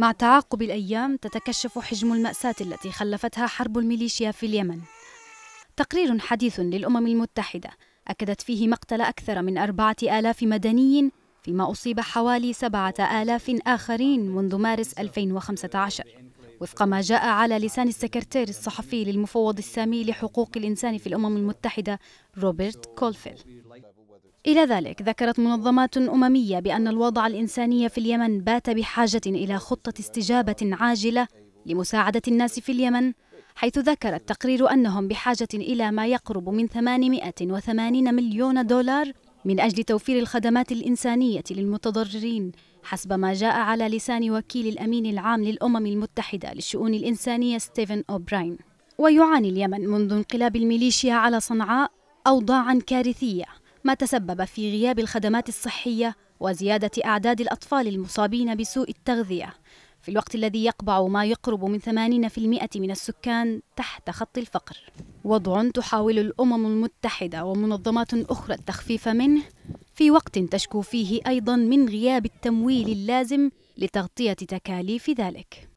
مع تعاقب الأيام تتكشف حجم المأساة التي خلفتها حرب الميليشيا في اليمن تقرير حديث للأمم المتحدة أكدت فيه مقتل أكثر من أربعة آلاف مدني فيما أصيب حوالي سبعة آلاف آخرين منذ مارس 2015 وفق ما جاء على لسان السكرتير الصحفي للمفوض السامي لحقوق الإنسان في الأمم المتحدة روبرت كولفيل إلى ذلك ذكرت منظمات أممية بأن الوضع الإنساني في اليمن بات بحاجة إلى خطة استجابة عاجلة لمساعدة الناس في اليمن حيث ذكر التقرير أنهم بحاجة إلى ما يقرب من 880 مليون دولار من أجل توفير الخدمات الإنسانية للمتضررين حسب ما جاء على لسان وكيل الأمين العام للأمم المتحدة للشؤون الإنسانية ستيفن أوبراين ويعاني اليمن منذ انقلاب الميليشيا على صنعاء أوضاعا كارثية ما تسبب في غياب الخدمات الصحية وزيادة أعداد الأطفال المصابين بسوء التغذية في الوقت الذي يقبع ما يقرب من 80% من السكان تحت خط الفقر وضع تحاول الأمم المتحدة ومنظمات أخرى التخفيف منه في وقت تشكو فيه أيضا من غياب التمويل اللازم لتغطية تكاليف ذلك